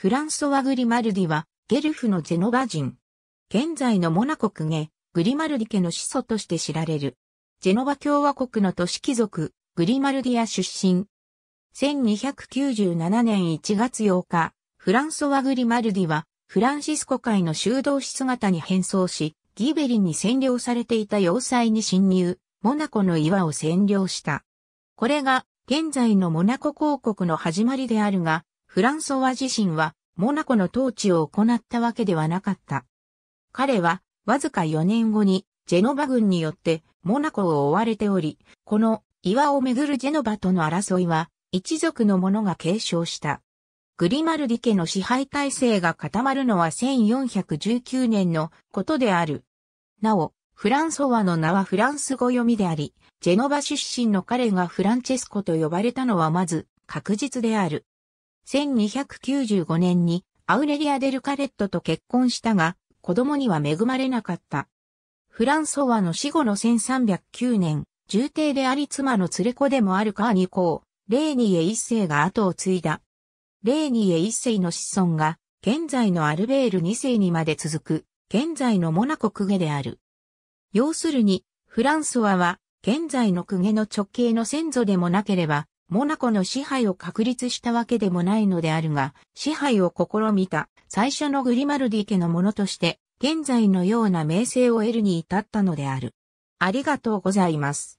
フランソワ・グリマルディは、ゲルフのジェノバ人。現在のモナコ国家、グリマルディ家の始祖として知られる。ジェノバ共和国の都市貴族、グリマルディア出身。1297年1月8日、フランソワ・グリマルディは、フランシスコ会の修道士姿に変装し、ギベリに占領されていた要塞に侵入、モナコの岩を占領した。これが、現在のモナコ公国の始まりであるが、フランソワ自身はモナコの統治を行ったわけではなかった。彼は、わずか4年後に、ジェノバ軍によって、モナコを追われており、この岩をめぐるジェノバとの争いは、一族の者が継承した。グリマルディ家の支配体制が固まるのは1419年のことである。なお、フランソワの名はフランス語読みであり、ジェノバ出身の彼がフランチェスコと呼ばれたのはまず確実である。1295年にアウレリア・デル・カレットと結婚したが、子供には恵まれなかった。フランソワの死後の1309年、重帝であり妻の連れ子でもあるカーニー、レーニエ一世が後を継いだ。レーニエ一世の子孫が、現在のアルベール二世にまで続く、現在のモナコ公家である。要するに、フランソワは、現在の公家の直系の先祖でもなければ、モナコの支配を確立したわけでもないのであるが、支配を試みた最初のグリマルディ家のものとして、現在のような名声を得るに至ったのである。ありがとうございます。